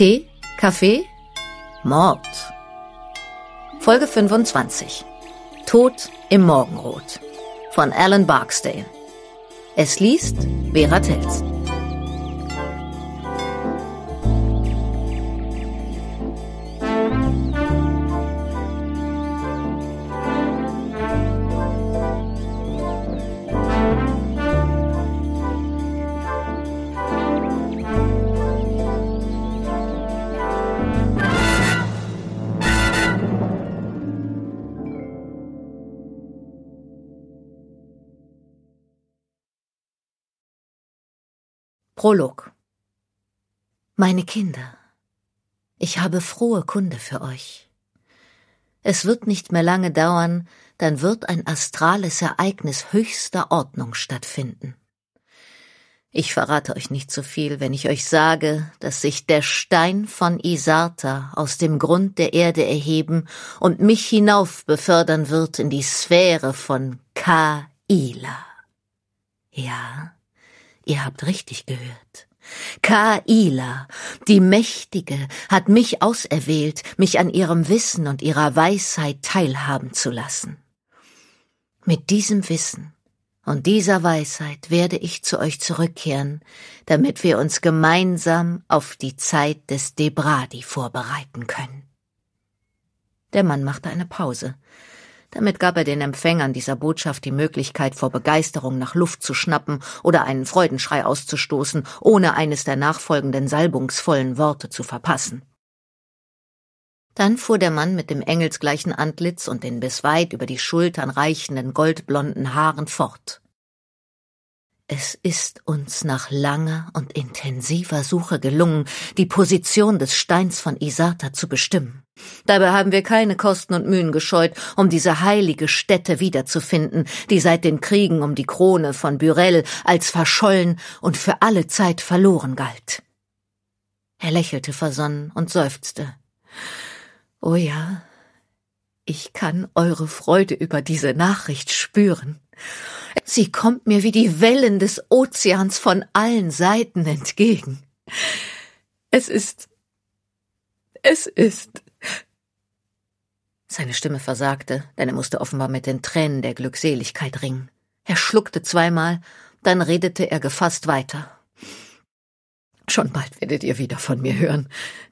Tee, Kaffee, Mord. Folge 25. Tod im Morgenrot von Alan Barksdale. Es liest Vera Telz. Prolog Meine Kinder, ich habe frohe Kunde für euch. Es wird nicht mehr lange dauern, dann wird ein astrales Ereignis höchster Ordnung stattfinden. Ich verrate euch nicht zu so viel, wenn ich euch sage, dass sich der Stein von Isarta aus dem Grund der Erde erheben und mich hinauf befördern wird in die Sphäre von Kaila. Ja, Ihr habt richtig gehört. Kaila, die Mächtige, hat mich auserwählt, mich an ihrem Wissen und ihrer Weisheit teilhaben zu lassen. Mit diesem Wissen und dieser Weisheit werde ich zu euch zurückkehren, damit wir uns gemeinsam auf die Zeit des Debradi vorbereiten können. Der Mann machte eine Pause. Damit gab er den Empfängern dieser Botschaft die Möglichkeit, vor Begeisterung nach Luft zu schnappen oder einen Freudenschrei auszustoßen, ohne eines der nachfolgenden salbungsvollen Worte zu verpassen. Dann fuhr der Mann mit dem engelsgleichen Antlitz und den bis weit über die Schultern reichenden goldblonden Haaren fort. Es ist uns nach langer und intensiver Suche gelungen, die Position des Steins von Isata zu bestimmen. Dabei haben wir keine Kosten und Mühen gescheut, um diese heilige Stätte wiederzufinden, die seit den Kriegen um die Krone von Burell als verschollen und für alle Zeit verloren galt. Er lächelte versonnen und seufzte. Oh ja, ich kann eure Freude über diese Nachricht spüren. Sie kommt mir wie die Wellen des Ozeans von allen Seiten entgegen. Es ist. Es ist. Seine Stimme versagte, denn er musste offenbar mit den Tränen der Glückseligkeit ringen. Er schluckte zweimal, dann redete er gefasst weiter. Schon bald werdet ihr wieder von mir hören,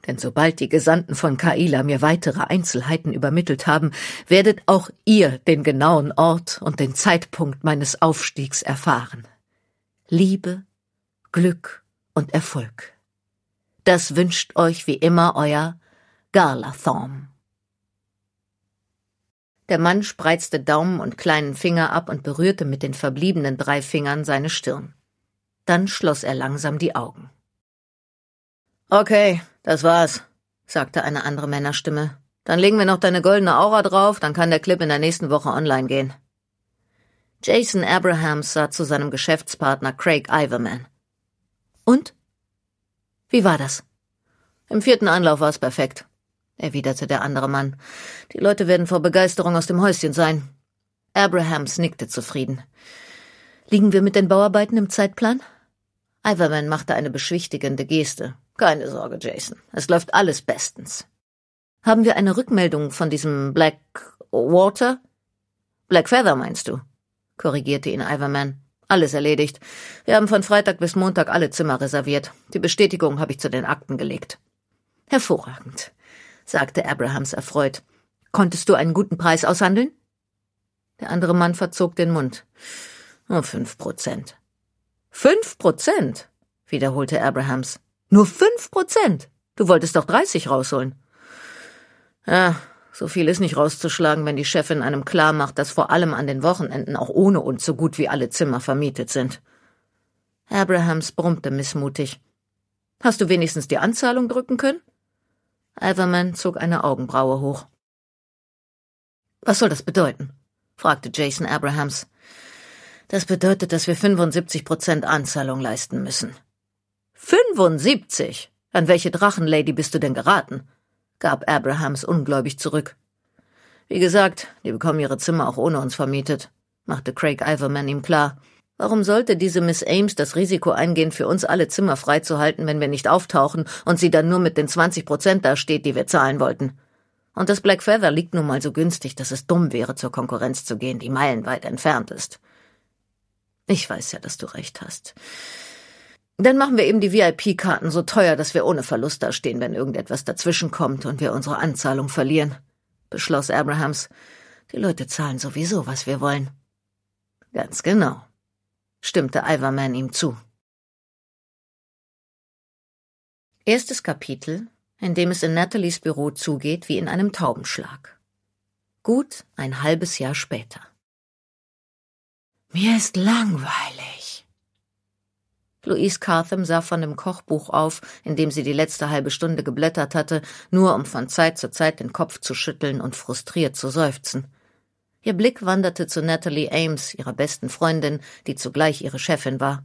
denn sobald die Gesandten von Kaila mir weitere Einzelheiten übermittelt haben, werdet auch ihr den genauen Ort und den Zeitpunkt meines Aufstiegs erfahren. Liebe, Glück und Erfolg. Das wünscht euch wie immer euer Garlathorn. Der Mann spreizte Daumen und kleinen Finger ab und berührte mit den verbliebenen drei Fingern seine Stirn. Dann schloss er langsam die Augen. Okay, das war's, sagte eine andere Männerstimme. Dann legen wir noch deine goldene Aura drauf, dann kann der Clip in der nächsten Woche online gehen. Jason Abrahams sah zu seinem Geschäftspartner Craig Iverman. Und? Wie war das? Im vierten Anlauf war's perfekt erwiderte der andere Mann. Die Leute werden vor Begeisterung aus dem Häuschen sein. Abrahams nickte zufrieden. Liegen wir mit den Bauarbeiten im Zeitplan? Iverman machte eine beschwichtigende Geste. Keine Sorge, Jason. Es läuft alles bestens. Haben wir eine Rückmeldung von diesem Black Water? Black Feather meinst du? korrigierte ihn Iverman. Alles erledigt. Wir haben von Freitag bis Montag alle Zimmer reserviert. Die Bestätigung habe ich zu den Akten gelegt. Hervorragend sagte Abrahams erfreut. Konntest du einen guten Preis aushandeln? Der andere Mann verzog den Mund. Nur fünf Prozent. Fünf Prozent? wiederholte Abrahams. Nur fünf Prozent? Du wolltest doch dreißig rausholen. Ja, so viel ist nicht rauszuschlagen, wenn die Chefin einem klar macht, dass vor allem an den Wochenenden auch ohne uns so gut wie alle Zimmer vermietet sind. Abrahams brummte missmutig. Hast du wenigstens die Anzahlung drücken können? Iverman zog eine Augenbraue hoch. Was soll das bedeuten? fragte Jason Abrahams. Das bedeutet, dass wir 75 Prozent Anzahlung leisten müssen. 75? An welche Drachenlady bist du denn geraten? gab Abrahams ungläubig zurück. Wie gesagt, die bekommen ihre Zimmer auch ohne uns vermietet, machte Craig Iverman ihm klar. Warum sollte diese Miss Ames das Risiko eingehen, für uns alle Zimmer freizuhalten, wenn wir nicht auftauchen und sie dann nur mit den 20 Prozent dasteht, die wir zahlen wollten? Und das Black Feather liegt nun mal so günstig, dass es dumm wäre, zur Konkurrenz zu gehen, die meilenweit entfernt ist. Ich weiß ja, dass du recht hast. Dann machen wir eben die VIP-Karten so teuer, dass wir ohne Verlust dastehen, wenn irgendetwas dazwischenkommt und wir unsere Anzahlung verlieren, beschloss Abrahams. Die Leute zahlen sowieso, was wir wollen. Ganz genau stimmte Iverman ihm zu. Erstes Kapitel, in dem es in Natalies Büro zugeht wie in einem Taubenschlag. Gut ein halbes Jahr später. Mir ist langweilig. Louise Cartham sah von dem Kochbuch auf, in dem sie die letzte halbe Stunde geblättert hatte, nur um von Zeit zu Zeit den Kopf zu schütteln und frustriert zu seufzen. Ihr Blick wanderte zu Natalie Ames, ihrer besten Freundin, die zugleich ihre Chefin war.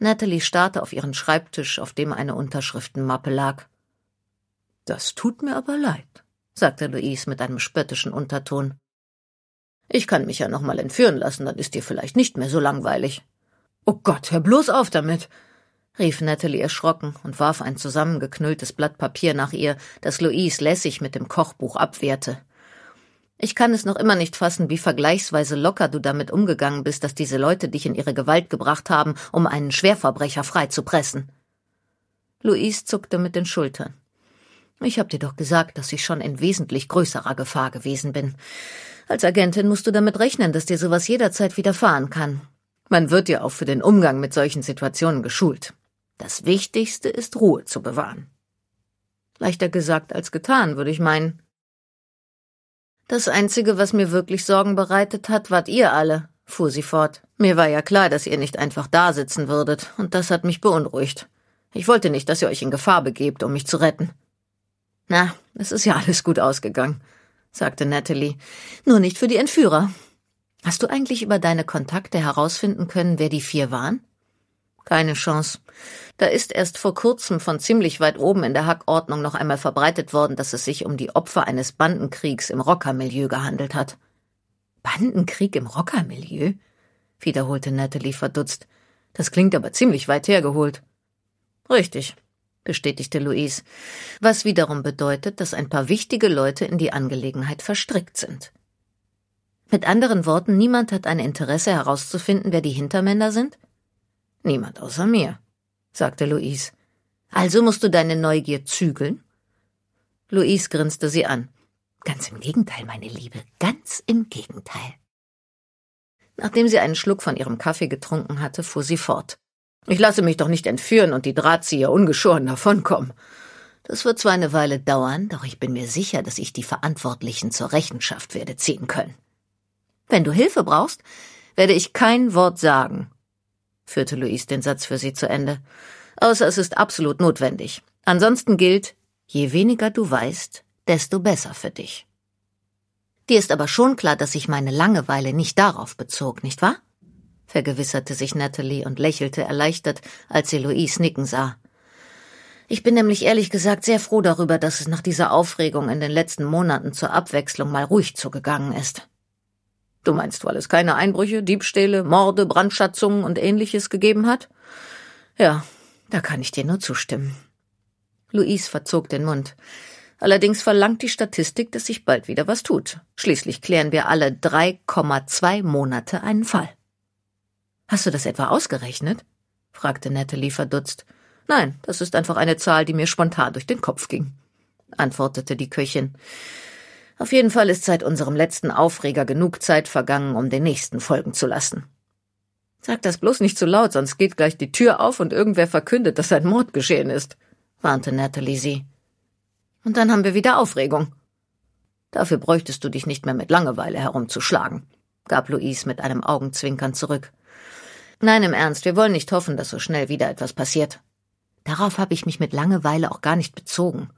Natalie starrte auf ihren Schreibtisch, auf dem eine Unterschriftenmappe lag. Das tut mir aber leid, sagte Louise mit einem spöttischen Unterton. Ich kann mich ja noch mal entführen lassen, dann ist dir vielleicht nicht mehr so langweilig. Oh Gott, hör bloß auf damit! rief Natalie erschrocken und warf ein zusammengeknülltes Blatt Papier nach ihr, das Louise lässig mit dem Kochbuch abwehrte. Ich kann es noch immer nicht fassen, wie vergleichsweise locker du damit umgegangen bist, dass diese Leute dich in ihre Gewalt gebracht haben, um einen Schwerverbrecher freizupressen. Louise zuckte mit den Schultern. Ich hab dir doch gesagt, dass ich schon in wesentlich größerer Gefahr gewesen bin. Als Agentin musst du damit rechnen, dass dir sowas jederzeit widerfahren kann. Man wird dir auch für den Umgang mit solchen Situationen geschult. Das Wichtigste ist Ruhe zu bewahren. Leichter gesagt als getan, würde ich meinen. Das Einzige, was mir wirklich Sorgen bereitet hat, wart ihr alle, fuhr sie fort. Mir war ja klar, dass ihr nicht einfach da sitzen würdet, und das hat mich beunruhigt. Ich wollte nicht, dass ihr euch in Gefahr begebt, um mich zu retten. Na, es ist ja alles gut ausgegangen, sagte Natalie. Nur nicht für die Entführer. Hast du eigentlich über deine Kontakte herausfinden können, wer die vier waren? Keine Chance. Da ist erst vor kurzem von ziemlich weit oben in der Hackordnung noch einmal verbreitet worden, dass es sich um die Opfer eines Bandenkriegs im Rockermilieu gehandelt hat. Bandenkrieg im Rockermilieu? wiederholte Natalie verdutzt. Das klingt aber ziemlich weit hergeholt. Richtig, bestätigte Louise, was wiederum bedeutet, dass ein paar wichtige Leute in die Angelegenheit verstrickt sind. Mit anderen Worten, niemand hat ein Interesse herauszufinden, wer die Hintermänner sind? Niemand außer mir, sagte Louise. Also musst du deine Neugier zügeln? Louise grinste sie an. Ganz im Gegenteil, meine Liebe, ganz im Gegenteil. Nachdem sie einen Schluck von ihrem Kaffee getrunken hatte, fuhr sie fort. Ich lasse mich doch nicht entführen und die Drahtzieher ungeschoren davonkommen. Das wird zwar eine Weile dauern, doch ich bin mir sicher, dass ich die Verantwortlichen zur Rechenschaft werde ziehen können. Wenn du Hilfe brauchst, werde ich kein Wort sagen, führte Luis den Satz für sie zu Ende, außer es ist absolut notwendig. Ansonsten gilt, je weniger du weißt, desto besser für dich. Dir ist aber schon klar, dass ich meine Langeweile nicht darauf bezog, nicht wahr? vergewisserte sich Natalie und lächelte erleichtert, als sie Luis nicken sah. Ich bin nämlich ehrlich gesagt sehr froh darüber, dass es nach dieser Aufregung in den letzten Monaten zur Abwechslung mal ruhig zugegangen ist. Du meinst, weil es keine Einbrüche, Diebstähle, Morde, Brandschatzungen und ähnliches gegeben hat? Ja, da kann ich dir nur zustimmen. Louise verzog den Mund. Allerdings verlangt die Statistik, dass sich bald wieder was tut. Schließlich klären wir alle 3,2 Monate einen Fall. Hast du das etwa ausgerechnet? fragte Natalie verdutzt. Nein, das ist einfach eine Zahl, die mir spontan durch den Kopf ging, antwortete die Köchin. Auf jeden Fall ist seit unserem letzten Aufreger genug Zeit vergangen, um den nächsten folgen zu lassen. Sag das bloß nicht zu laut, sonst geht gleich die Tür auf und irgendwer verkündet, dass ein Mord geschehen ist, warnte Natalie sie. Und dann haben wir wieder Aufregung. Dafür bräuchtest du dich nicht mehr mit Langeweile herumzuschlagen, gab Louise mit einem Augenzwinkern zurück. Nein, im Ernst, wir wollen nicht hoffen, dass so schnell wieder etwas passiert. Darauf habe ich mich mit Langeweile auch gar nicht bezogen,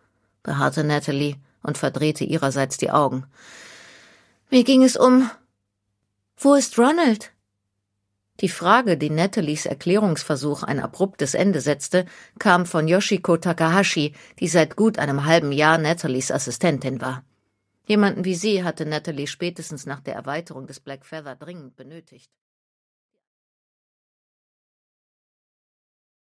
beharrte Natalie und verdrehte ihrerseits die Augen. Mir ging es um. Wo ist Ronald? Die Frage, die Natalies Erklärungsversuch ein abruptes Ende setzte, kam von Yoshiko Takahashi, die seit gut einem halben Jahr Natalies Assistentin war. Jemanden wie sie hatte Natalie spätestens nach der Erweiterung des Black Feather dringend benötigt.